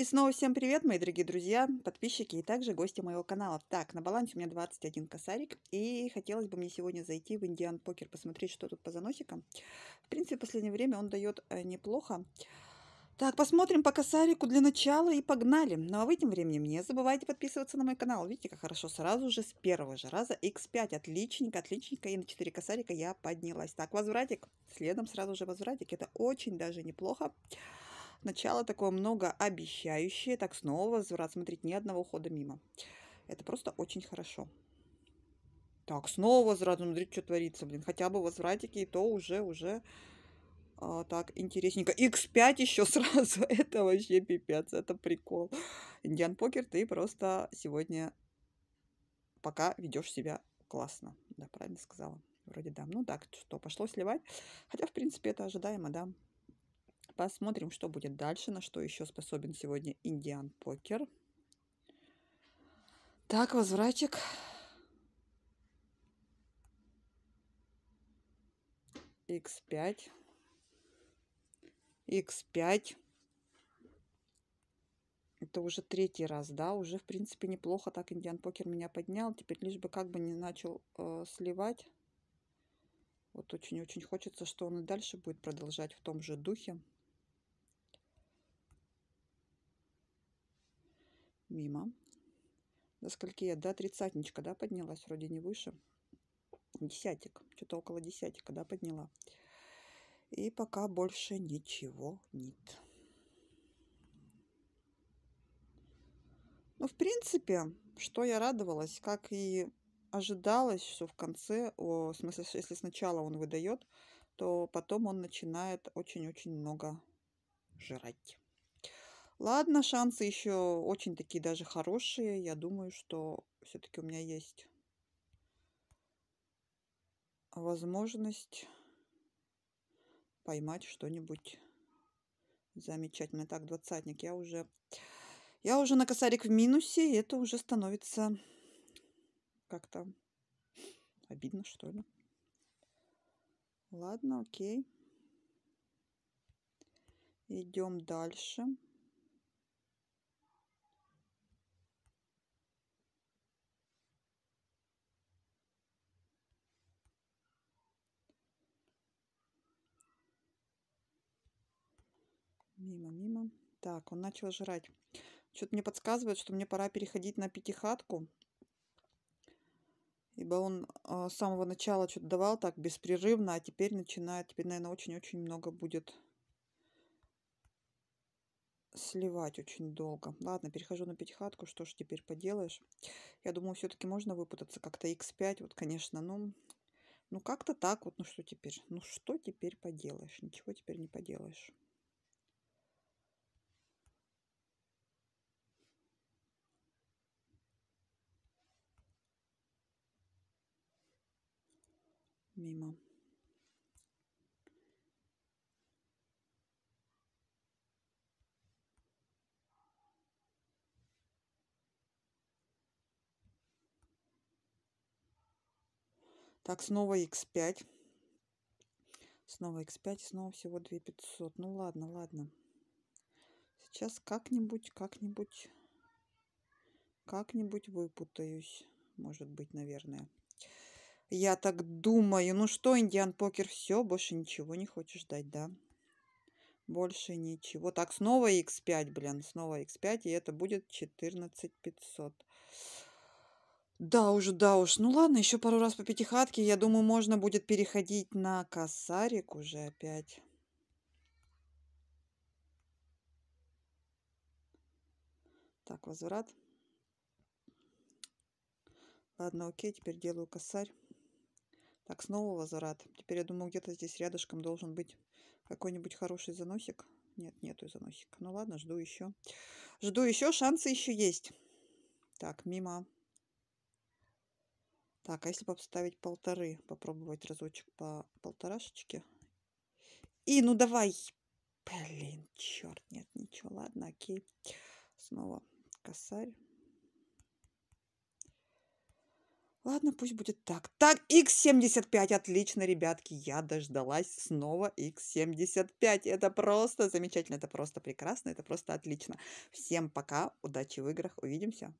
И снова всем привет, мои дорогие друзья, подписчики и также гости моего канала. Так, на балансе у меня 21 косарик, и хотелось бы мне сегодня зайти в Индиан Покер, посмотреть, что тут по заносикам. В принципе, в последнее время он дает э, неплохо. Так, посмотрим по косарику для начала и погнали. Ну а вы тем временем не забывайте подписываться на мой канал. Видите, как хорошо, сразу же с первого же раза. X5, отличненько, отличненько. И на 4 косарика я поднялась. Так, возвратик. Следом сразу же возвратик. Это очень даже Неплохо. Начало такое многообещающее. Так, снова возврат. Смотрите, ни одного хода мимо. Это просто очень хорошо. Так, снова возврат. Смотрите, что творится, блин. Хотя бы возвратики, и то уже, уже а, так интересненько. X5 еще сразу. это вообще пипец. Это прикол. Индиан покер, ты просто сегодня пока ведешь себя классно. Да, правильно сказала. Вроде да. Ну так, что, пошло сливать. Хотя, в принципе, это ожидаемо, да. Посмотрим, что будет дальше, на что еще способен сегодня Индиан Покер. Так, возвратик. X5. X5. Это уже третий раз, да, уже, в принципе, неплохо так Индиан Покер меня поднял. Теперь лишь бы как бы не начал э, сливать. Вот очень-очень хочется, что он и дальше будет продолжать в том же духе. мимо. До скольки я? До тридцатничка, да, поднялась? Вроде не выше. Десятик. Что-то около десятика, да, подняла. И пока больше ничего нет. Ну, в принципе, что я радовалась, как и ожидалось, что в конце, о, в смысле, если сначала он выдает, то потом он начинает очень-очень много жрать. Ладно, шансы еще очень такие даже хорошие. Я думаю, что все-таки у меня есть возможность поймать что-нибудь замечательное. Так, двадцатник. Я уже, я уже на косарик в минусе. И это уже становится как-то обидно, что ли. Ладно, окей. Идем дальше. Мимо, мимо. Так, он начал жрать. Что-то мне подсказывает, что мне пора переходить на пятихатку. Ибо он э, с самого начала что-то давал так беспрерывно, а теперь начинает, теперь, наверное, очень-очень много будет сливать очень долго. Ладно, перехожу на пятихатку, что ж теперь поделаешь. Я думаю, все-таки можно выпутаться как-то x5, вот, конечно, ну, ну как-то так вот, ну что теперь, ну что теперь поделаешь, ничего теперь не поделаешь. мимо. Так, снова x5. Снова x5, снова всего 2500. Ну ладно, ладно. Сейчас как-нибудь, как-нибудь, как-нибудь выпутаюсь. Может быть, наверное. Я так думаю. Ну что, Индиан Покер, все, больше ничего не хочешь дать, да? Больше ничего. Так, снова x5, блин, снова x5, и это будет 14 500. Да уж, да уж. Ну ладно, еще пару раз по пятихатке. Я думаю, можно будет переходить на косарик уже опять. Так, возврат. Ладно, окей, теперь делаю косарь. Так, снова возврат. Теперь я думаю, где-то здесь рядышком должен быть какой-нибудь хороший заносик. Нет, нету заносика. Ну ладно, жду еще. Жду еще, шансы еще есть. Так, мимо. Так, а если поставить полторы? Попробовать разочек по полторашечке. И, ну давай. Блин, черт, нет, ничего. Ладно, окей. Снова косарь. Ладно, пусть будет так. Так, X75, отлично, ребятки, я дождалась снова X75. Это просто замечательно, это просто прекрасно, это просто отлично. Всем пока, удачи в играх, увидимся.